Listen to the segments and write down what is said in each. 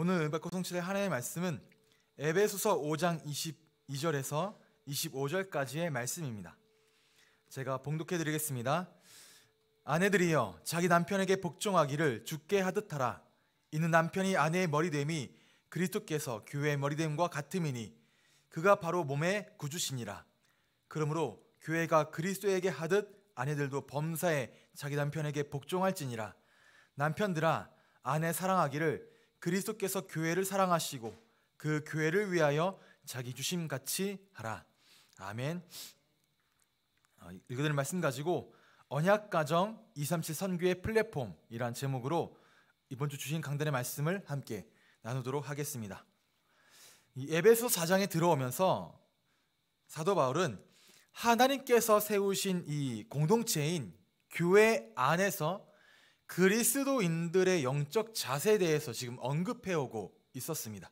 오늘 은박고 성실의 하나의 말씀은 에베소서 5장 22절에서 25절까지의 말씀입니다. 제가 봉독해 드리겠습니다. 아내들이여 자기 남편에게 복종하기를 죽게 하듯 하라. 이는 남편이 아내의 머리됨이 그리스도께서 교회의 머리됨과 같음이니 그가 바로 몸의 구주시니라. 그러므로 교회가 그리스도에게 하듯 아내들도 범사에 자기 남편에게 복종할지니라. 남편들아 아내 사랑하기를 그리스도께서 교회를 사랑하시고 그 교회를 위하여 자기 주심 같이 하라. 아멘. 어, 읽어드릴 말씀 가지고 언약 가정 237 선교의 플랫폼이란 제목으로 이번 주 주신 강단의 말씀을 함께 나누도록 하겠습니다. 에베소 4장에 들어오면서 사도 바울은 하나님께서 세우신 이 공동체인 교회 안에서 그리스도인들의 영적 자세에 대해서 지금 언급해오고 있었습니다.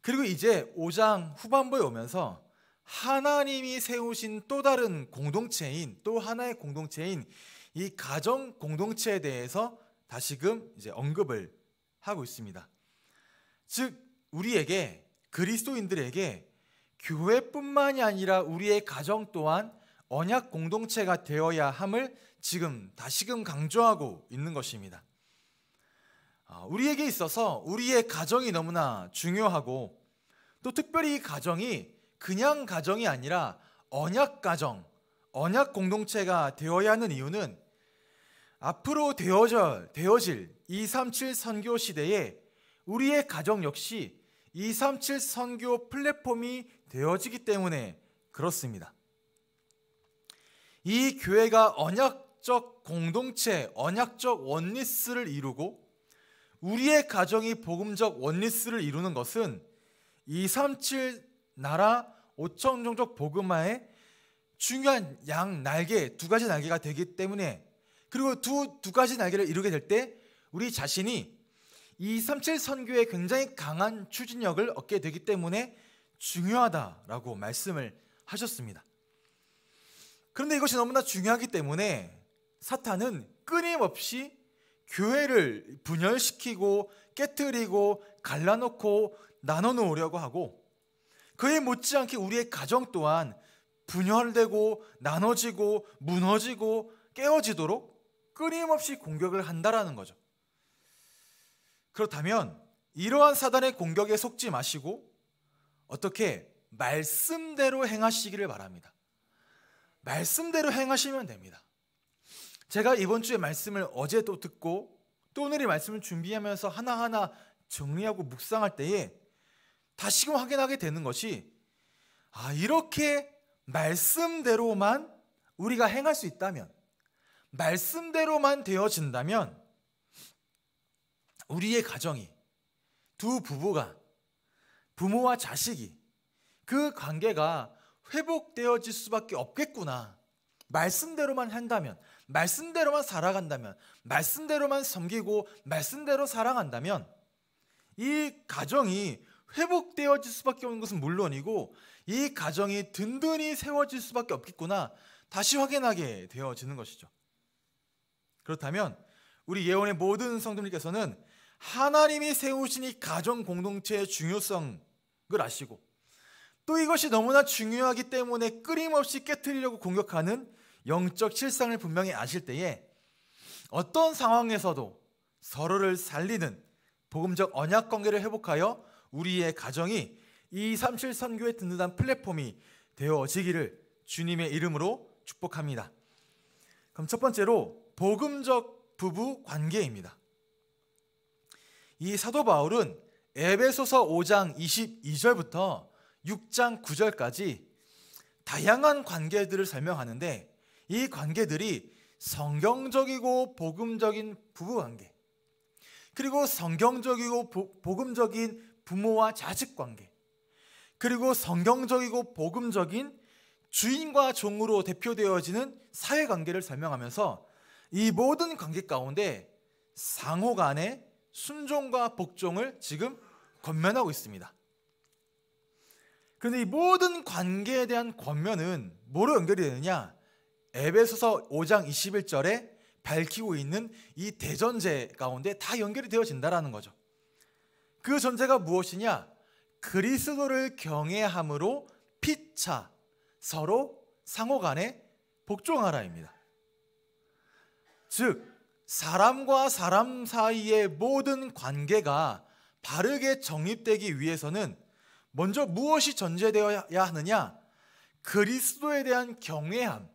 그리고 이제 5장 후반부에 오면서 하나님이 세우신 또 다른 공동체인 또 하나의 공동체인 이 가정 공동체에 대해서 다시금 이제 언급을 하고 있습니다. 즉 우리에게 그리스도인들에게 교회뿐만이 아니라 우리의 가정 또한 언약 공동체가 되어야 함을 지금 다시금 강조하고 있는 것입니다. 아, 우리에게 있어서 우리의 가정이 너무나 중요하고 또 특별히 가정이 그냥 가정이 아니라 언약 가정, 언약 공동체가 되어야 하는 이유는 앞으로 되어져, 되어질 237 선교 시대에 우리의 가정 역시 237 선교 플랫폼이 되어지기 때문에 그렇습니다. 이 교회가 언약적 공동체, 언약적 원리스를 이루고 우리의 가정이 복음적 원리스를 이루는 것은 237 나라 5천 종족 복음화의 중요한 양 날개 두 가지 날개가 되기 때문에 그리고 두 두 가지 날개를 이루게 될 때 우리 자신이 237 선교에 굉장히 강한 추진력을 얻게 되기 때문에 중요하다라고 말씀을 하셨습니다. 그런데 이것이 너무나 중요하기 때문에 사탄은 끊임없이 교회를 분열시키고 깨뜨리고 갈라놓고 나눠 놓으려고 하고 그에 못지않게 우리의 가정 또한 분열되고 나눠지고 무너지고 깨어지도록 끊임없이 공격을 한다라는 거죠. 그렇다면 이러한 사단의 공격에 속지 마시고 어떻게 말씀대로 행하시기를 바랍니다. 말씀대로 행하시면 됩니다. 제가 이번 주에 말씀을 어제 또 듣고 또 오늘의 말씀을 준비하면서 하나하나 정리하고 묵상할 때에 다시금 확인하게 되는 것이 아, 이렇게 말씀대로만 우리가 행할 수 있다면 말씀대로만 되어진다면 우리의 가정이 두 부부가 부모와 자식이 그 관계가 회복되어질 수밖에 없겠구나. 말씀대로만 한다면, 말씀대로만 살아간다면, 말씀대로만 섬기고, 말씀대로 사랑한다면, 이 가정이 회복되어질 수밖에 없는 것은 물론이고, 이 가정이 든든히 세워질 수밖에 없겠구나. 다시 확인하게 되어지는 것이죠. 그렇다면, 우리 예원의 모든 성도님께서는 하나님이 세우신 이 가정 공동체의 중요성을 아시고, 또 이것이 너무나 중요하기 때문에 끊임없이 깨뜨리려고 공격하는 영적 실상을 분명히 아실 때에 어떤 상황에서도 서로를 살리는 복음적 언약 관계를 회복하여 우리의 가정이 이3 7 선교의 든든한 플랫폼이 되어지기를 주님의 이름으로 축복합니다. 그럼 첫 번째로 복음적 부부 관계입니다. 이 사도 바울은 에베소서 5장 22절부터 6장 9절까지 다양한 관계들을 설명하는데 이 관계들이 성경적이고 복음적인 부부 관계 그리고 성경적이고 복음적인 부모와 자식 관계 그리고 성경적이고 복음적인 주인과 종으로 대표되어지는 사회 관계를 설명하면서 이 모든 관계 가운데 상호 간의 순종과 복종을 지금 권면하고 있습니다. 그런데 이 모든 관계에 대한 권면은 뭐로 연결이 되느냐? 에베소서 5장 21절에 밝히고 있는 이 대전제 가운데 다 연결이 되어진다라는 거죠. 그 전제가 무엇이냐? 그리스도를 경외함으로 피차 서로 상호 간에 복종하라입니다. 즉 사람과 사람 사이의 모든 관계가 바르게 정립되기 위해서는 먼저 무엇이 전제되어야 하느냐? 그리스도에 대한 경외함.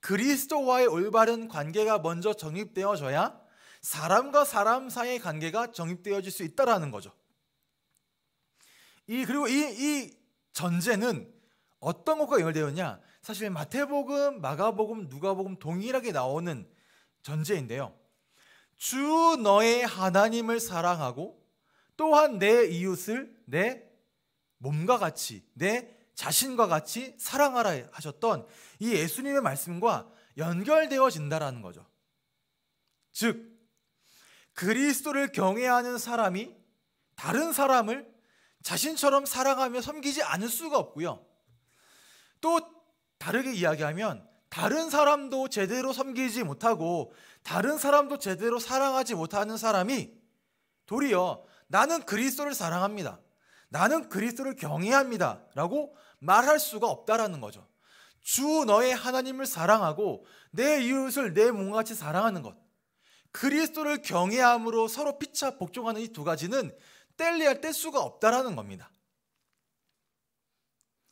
그리스도와의 올바른 관계가 먼저 정립되어져야 사람과 사람 사이의 관계가 정립되어질 수 있다라는 거죠. 이 그리고 이, 이 전제는 어떤 것과 연결되었냐? 사실 마태복음, 마가복음, 누가복음 동일하게 나오는 전제인데요. 주 너의 하나님을 사랑하고 또한 내 이웃을 내 몸과 같이 내 자신과 같이 사랑하라 하셨던 이 예수님의 말씀과 연결되어진다라는 거죠. 즉 그리스도를 경외하는 사람이 다른 사람을 자신처럼 사랑하며 섬기지 않을 수가 없고요. 또 다르게 이야기하면 다른 사람도 제대로 섬기지 못하고 다른 사람도 제대로 사랑하지 못하는 사람이 도리어 나는 그리스도를 사랑합니다. 나는 그리스도를 경외합니다. 라고 말할 수가 없다라는 거죠. 주 너의 하나님을 사랑하고 내 이웃을 내 몸같이 사랑하는 것. 그리스도를 경외함으로 서로 피차 복종하는 이 두 가지는 뗄래야 뗄 수가 없다라는 겁니다.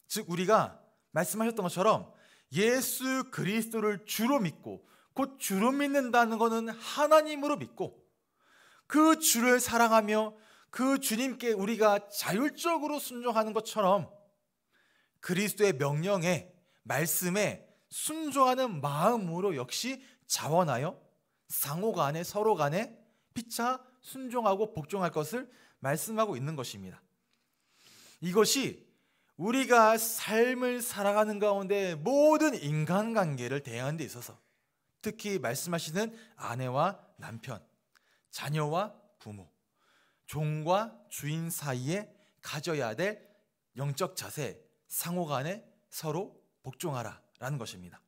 즉 우리가 말씀하셨던 것처럼 예수 그리스도를 주로 믿고 곧 주로 믿는다는 것은 하나님으로 믿고 그 주를 사랑하며 그 주님께 우리가 자율적으로 순종하는 것처럼 그리스도의 명령에 말씀에 순종하는 마음으로 역시 자원하여 상호 간에 서로 간에 피차 순종하고 복종할 것을 말씀하고 있는 것입니다. 이것이 우리가 삶을 살아가는 가운데 모든 인간관계를 대하는 데 있어서 특히 말씀하시는 아내와 남편, 자녀와 부모, 종과 주인 사이에 가져야 될 영적 자세, 상호 간에 서로 복종하라 라는 것입니다.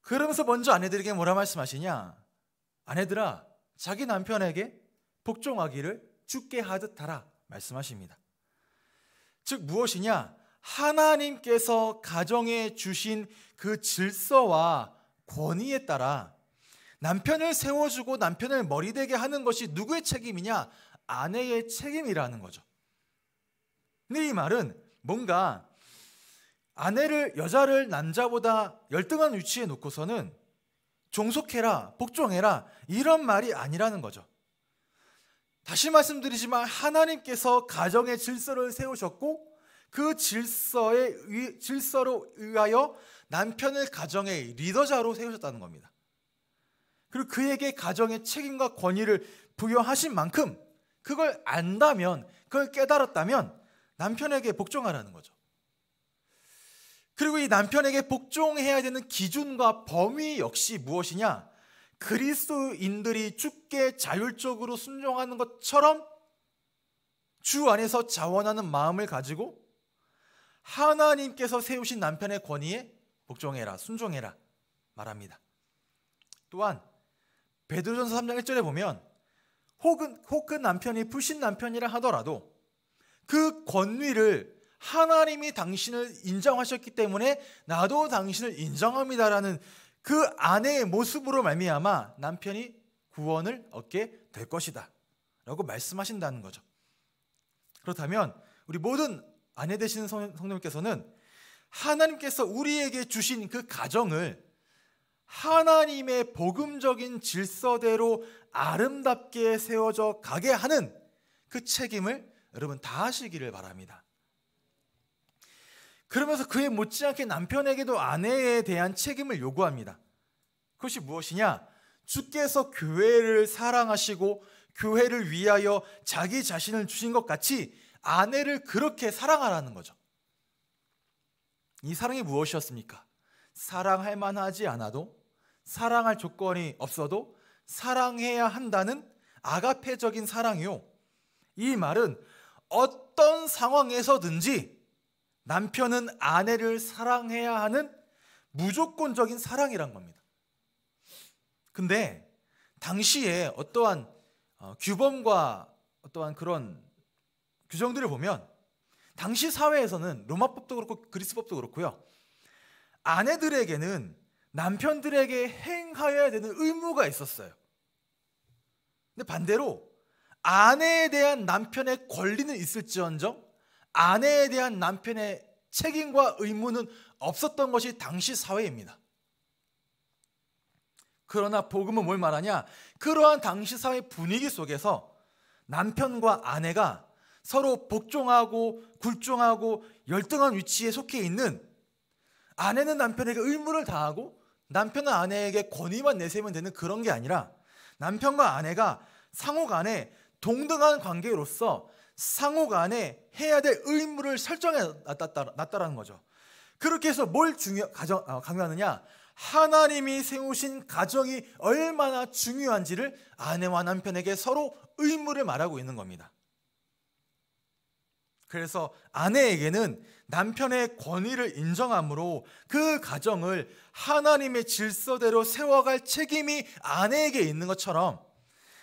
그러면서 먼저 아내들에게 뭐라 말씀하시냐? 아내들아, 자기 남편에게 복종하기를 죽게 하듯 하라 말씀하십니다. 즉 무엇이냐? 하나님께서 가정에 주신 그 질서와 권위에 따라 남편을 세워주고 남편을 머리되게 하는 것이 누구의 책임이냐? 아내의 책임이라는 거죠. 근데 이 말은 뭔가 아내를, 여자를 남자보다 열등한 위치에 놓고서는 종속해라, 복종해라, 이런 말이 아니라는 거죠. 다시 말씀드리지만 하나님께서 가정의 질서를 세우셨고 그질서 의, 질서로 의하여 남편을 가정의 리더자로 세우셨다는 겁니다. 그리고 그에게 가정의 책임과 권위를 부여하신 만큼 그걸 안다면, 그걸 깨달았다면 남편에게 복종하라는 거죠. 그리고 이 남편에게 복종해야 되는 기준과 범위 역시 무엇이냐? 그리스도인들이 죽게 자율적으로 순종하는 것처럼 주 안에서 자원하는 마음을 가지고 하나님께서 세우신 남편의 권위에 복종해라, 순종해라 말합니다. 또한 베드로전서 3장 1절에 보면 혹은 혹은 남편이 불신 남편이라 하더라도 그 권위를 하나님이 당신을 인정하셨기 때문에 나도 당신을 인정합니다라는 그 아내의 모습으로 말미암아 남편이 구원을 얻게 될 것이다. 라고 말씀하신다는 거죠. 그렇다면 우리 모든 아내 되시는 성령님께서는 하나님께서 우리에게 주신 그 가정을 하나님의 복음적인 질서대로 아름답게 세워져 가게 하는 그 책임을 여러분 다 하시기를 바랍니다. 그러면서 그에 못지않게 남편에게도 아내에 대한 책임을 요구합니다. 그것이 무엇이냐? 주께서 교회를 사랑하시고 교회를 위하여 자기 자신을 주신 것 같이 아내를 그렇게 사랑하라는 거죠. 이 사랑이 무엇이었습니까? 사랑할 만하지 않아도 사랑할 조건이 없어도 사랑해야 한다는 아가페적인 사랑이요. 이 말은 어떤 상황에서든지 남편은 아내를 사랑해야 하는 무조건적인 사랑이란 겁니다. 근데 당시에 어떠한 어, 규범과 어떠한 그런 규정들을 보면 당시 사회에서는 로마법도 그렇고 그리스법도 그렇고요. 아내들에게는 남편들에게 행하여야 되는 의무가 있었어요. 근데 반대로 아내에 대한 남편의 권리는 있을지언정 아내에 대한 남편의 책임과 의무는 없었던 것이 당시 사회입니다. 그러나 복음은 뭘 말하냐? 그러한 당시 사회 분위기 속에서 남편과 아내가 서로 복종하고 굴종하고 열등한 위치에 속해 있는 아내는 남편에게 의무를 다하고 남편은 아내에게 권위만 내세우면 되는 그런 게 아니라 남편과 아내가 상호 간에 동등한 관계로서 상호 간에 해야 될 의무를 설정해 놨다라는 거죠. 그렇게 해서 뭘 중요, 가정, 어, 강요하느냐? 하나님이 세우신 가정이 얼마나 중요한지를 아내와 남편에게 서로 의무를 말하고 있는 겁니다. 그래서 아내에게는 남편의 권위를 인정함으로 그 가정을 하나님의 질서대로 세워갈 책임이 아내에게 있는 것처럼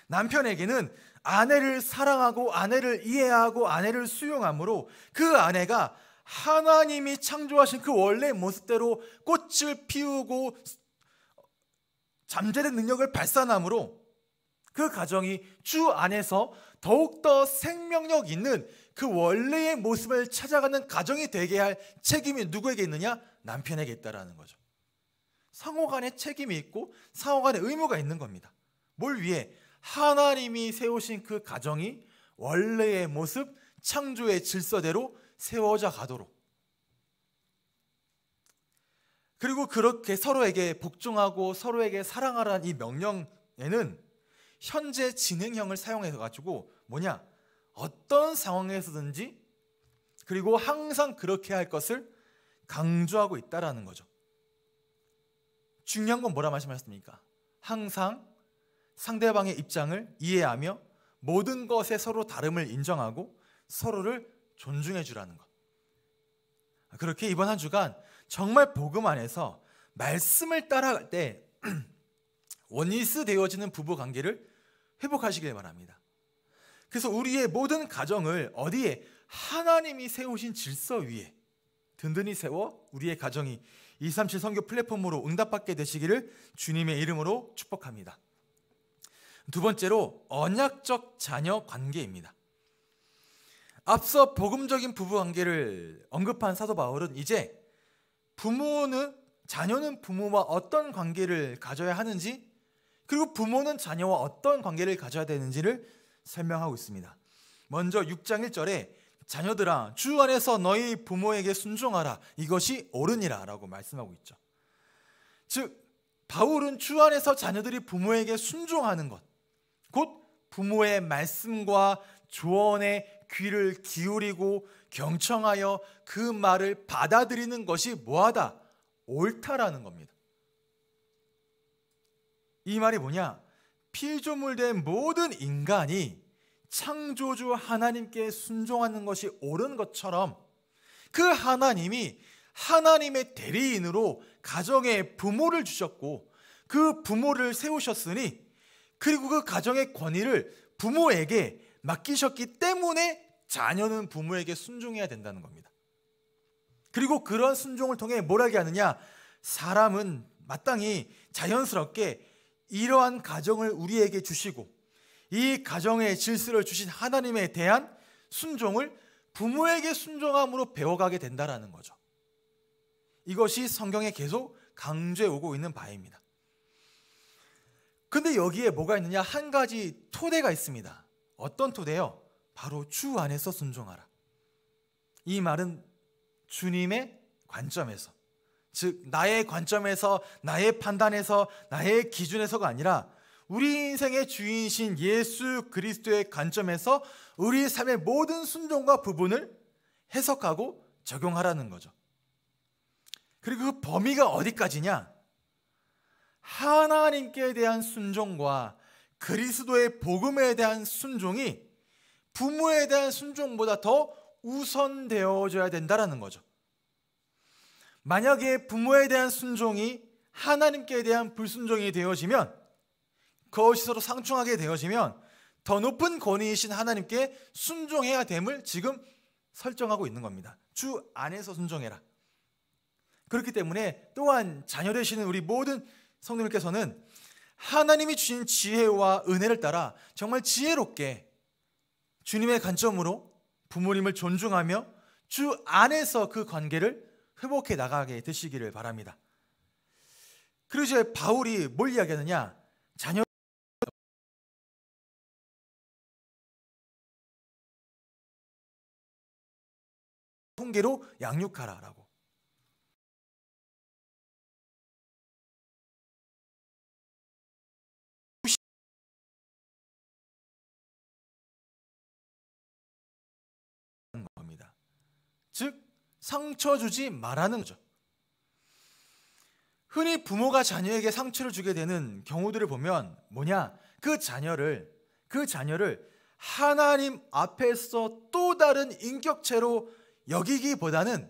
남편에게는 아내를 사랑하고 아내를 이해하고 아내를 수용함으로 그 아내가 하나님이 창조하신 그 원래 모습대로 꽃을 피우고 잠재된 능력을 발산함으로 그 가정이 주 안에서 더욱더 생명력 있는 그 원래의 모습을 찾아가는 가정이 되게 할 책임이 누구에게 있느냐? 남편에게 있다라는 거죠. 상호 간의 책임이 있고 상호 간의 의무가 있는 겁니다. 뭘 위해? 하나님이 세우신 그 가정이 원래의 모습, 창조의 질서대로 세워져 가도록. 그리고 그렇게 서로에게 복종하고 서로에게 사랑하라는 이 명령에는 현재 진행형을 사용해 서 가지고 뭐냐 어떤 상황에서든지 그리고 항상 그렇게 할 것을 강조하고 있다라는 거죠. 중요한 건 뭐라 말씀하셨습니까? 항상 상대방의 입장을 이해하며 모든 것에 서로 다름을 인정하고 서로를 존중해 주라는 것. 그렇게 이번 한 주간 정말 복음 안에서 말씀을 따라갈 때 원리스 되어지는 부부 관계를 회복하시길 바랍니다. 그래서 우리의 모든 가정을 어디에 하나님이 세우신 질서 위에 든든히 세워 우리의 가정이 237 선교 플랫폼으로 응답받게 되시기를 주님의 이름으로 축복합니다. 두 번째로 언약적 자녀 관계입니다. 앞서 복음적인 부부 관계를 언급한 사도 바울은 이제 부모는 자녀는 부모와 어떤 관계를 가져야 하는지 그리고 부모는 자녀와 어떤 관계를 가져야 되는지를 설명하고 있습니다. 먼저 6장 1절에 자녀들아 주 안에서 너희 부모에게 순종하라 이것이 어른이라라고 말씀하고 있죠. 즉 바울은 주 안에서 자녀들이 부모에게 순종하는 것, 곧 부모의 말씀과 조언에 귀를 기울이고 경청하여 그 말을 받아들이는 것이 뭐하다 옳다라는 겁니다. 이 말이 뭐냐? 피조물된 모든 인간이 창조주 하나님께 순종하는 것이 옳은 것처럼 그 하나님이 하나님의 대리인으로 가정의 부모를 주셨고 그 부모를 세우셨으니 그리고 그 가정의 권위를 부모에게 맡기셨기 때문에 자녀는 부모에게 순종해야 된다는 겁니다. 그리고 그런 순종을 통해 뭘 하게 하느냐? 사람은 마땅히 자연스럽게 이러한 가정을 우리에게 주시고 이 가정의 질서를 주신 하나님에 대한 순종을 부모에게 순종함으로 배워가게 된다라는 거죠. 이것이 성경에 계속 강조해 오고 있는 바입니다. 근데 여기에 뭐가 있느냐? 한 가지 토대가 있습니다. 어떤 토대요? 바로 주 안에서 순종하라. 이 말은 주님의 관점에서 즉 나의 관점에서 나의 판단에서 나의 기준에서가 아니라 우리 인생의 주인이신 예수 그리스도의 관점에서 우리 삶의 모든 순종과 부분을 해석하고 적용하라는 거죠. 그리고 그 범위가 어디까지냐? 하나님께 대한 순종과 그리스도의 복음에 대한 순종이 부모에 대한 순종보다 더 우선되어져야 된다라는 거죠. 만약에 부모에 대한 순종이 하나님께 대한 불순종이 되어지면 그것이 서로 상충하게 되어지면 더 높은 권위이신 하나님께 순종해야 됨을 지금 설정하고 있는 겁니다. 주 안에서 순종해라. 그렇기 때문에 또한 자녀 되시는 우리 모든 성도님께서는 하나님이 주신 지혜와 은혜를 따라 정말 지혜롭게 주님의 관점으로 부모님을 존중하며 주 안에서 그 관계를 회복해 나가게 되시기를 바랍니다. 그러자 바울이 뭘 이야기하느냐? 자녀 통계로 양육하라라고. 겁니다. 즉 상처 주지 말하는 거죠. 흔히 부모가 자녀에게 상처를 주게 되는 경우들을 보면 뭐냐? 그 자녀를 그 자녀를 하나님 앞에서 또 다른 인격체로 여기기보다는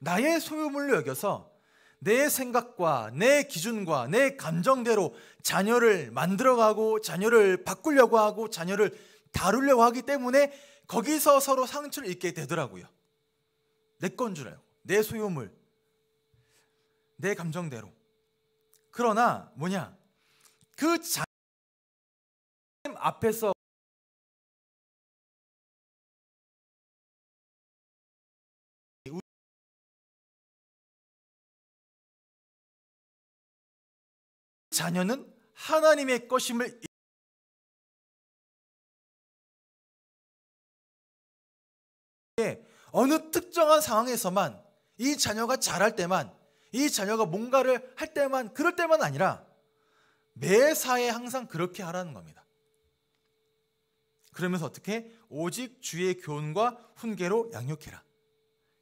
나의 소유물로 여겨서 내 생각과 내 기준과 내 감정대로 자녀를 만들어가고 자녀를 바꾸려고 하고 자녀를 다루려고 하기 때문에 거기서 서로 상처를 입게 되더라고요. 내건줄 알고 내 소유물 내 감정대로 그러나 뭐냐 그 자, 앞에서 자녀는 하나님의 것임을 어느 특정한 상황에서만 이 자녀가 잘할 때만 이 자녀가 뭔가를 할 때만 그럴 때만 아니라 매사에 항상 그렇게 하라는 겁니다. 그러면서 어떻게 오직 주의 교훈과 훈계로 양육해라.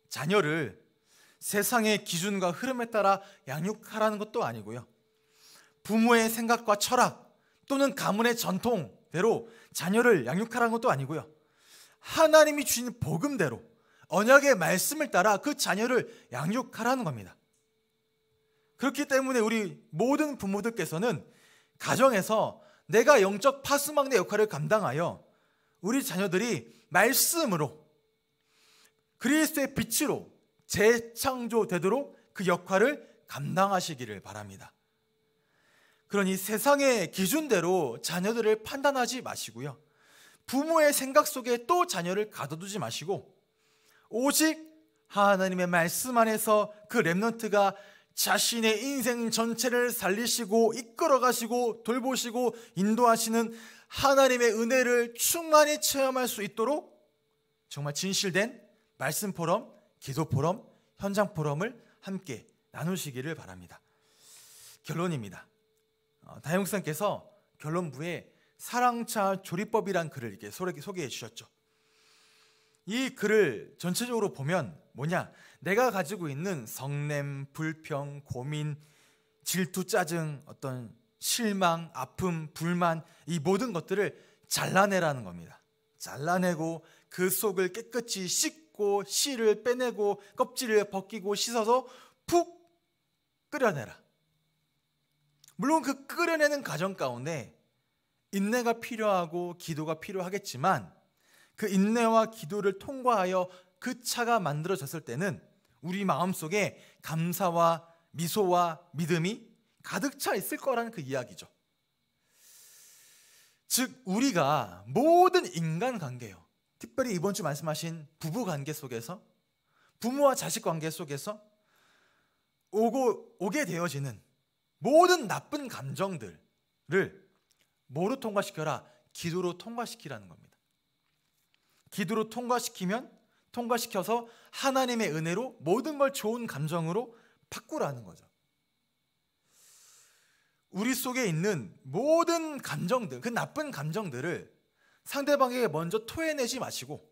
자녀를 세상의 기준과 흐름에 따라 양육하라는 것도 아니고요. 부모의 생각과 철학 또는 가문의 전통대로 자녀를 양육하라는 것도 아니고요. 하나님이 주신 복음대로 언약의 말씀을 따라 그 자녀를 양육하라는 겁니다. 그렇기 때문에 우리 모든 부모들께서는 가정에서 내가 영적 파수막내 역할을 감당하여 우리 자녀들이 말씀으로 그리스도의 빛으로 재창조되도록 그 역할을 감당하시기를 바랍니다. 그러니 세상의 기준대로 자녀들을 판단하지 마시고요. 부모의 생각 속에 또 자녀를 가둬두지 마시고 오직 하나님의 말씀 안에서 그 렘넌트가 자신의 인생 전체를 살리시고 이끌어 가시고 돌보시고 인도하시는 하나님의 은혜를 충만히 체험할 수 있도록 정말 진실된 말씀 포럼, 기도 포럼, 현장 포럼을 함께 나누시기를 바랍니다. 결론입니다. 어, 다영상께서 결론부에 사랑차 조리법이란 글을 이렇게 소개해 주셨죠. 이 글을 전체적으로 보면 뭐냐? 내가 가지고 있는 성냄, 불평, 고민, 질투, 짜증, 어떤 실망, 아픔, 불만 이 모든 것들을 잘라내라는 겁니다. 잘라내고 그 속을 깨끗이 씻고 씨를 빼내고 껍질을 벗기고 씻어서 푹 끓여내라. 물론 그 끓여내는 과정 가운데 인내가 필요하고 기도가 필요하겠지만 그 인내와 기도를 통과하여 그 차가 만들어졌을 때는 우리 마음속에 감사와 미소와 믿음이 가득 차 있을 거라는 그 이야기죠. 즉 우리가 모든 인간 관계요. 특별히 이번 주 말씀하신 부부 관계 속에서 부모와 자식 관계 속에서 오고 오게 되어지는 모든 나쁜 감정들을 뭐로 통과시켜라? 기도로 통과시키라는 겁니다. 기도로 통과시키면 통과시켜서 하나님의 은혜로 모든 걸 좋은 감정으로 바꾸라는 거죠. 우리 속에 있는 모든 감정들, 그 나쁜 감정들을 상대방에게 먼저 토해내지 마시고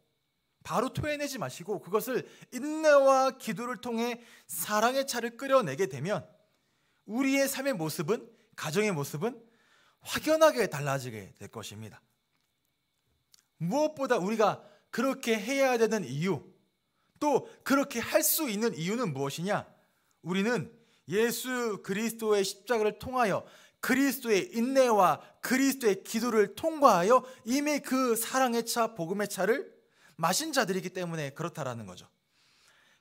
바로 토해내지 마시고 그것을 인내와 기도를 통해 사랑의 차를 끓여내게 되면 우리의 삶의 모습은 가정의 모습은 확연하게 달라지게 될 것입니다. 무엇보다 우리가 그렇게 해야 되는 이유, 또 그렇게 할 수 있는 이유는 무엇이냐? 우리는 예수 그리스도의 십자가를 통하여 그리스도의 인내와 그리스도의 기도를 통과하여 이미 그 사랑의 차, 복음의 차를 마신 자들이기 때문에 그렇다라는 거죠.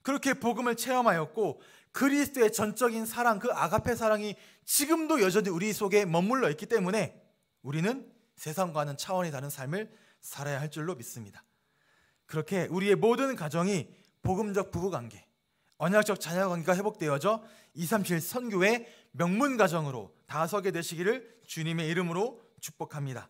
그렇게 복음을 체험하였고 그리스도의 전적인 사랑, 그 아가페 사랑이 지금도 여전히 우리 속에 머물러 있기 때문에 우리는 세상과는 차원이 다른 삶을 살아야 할 줄로 믿습니다. 그렇게 우리의 모든 가정이 복음적 부부관계, 언약적 자녀관계가 회복되어져 237 선교의 명문 가정으로 다서게 되시기를 주님의 이름으로 축복합니다.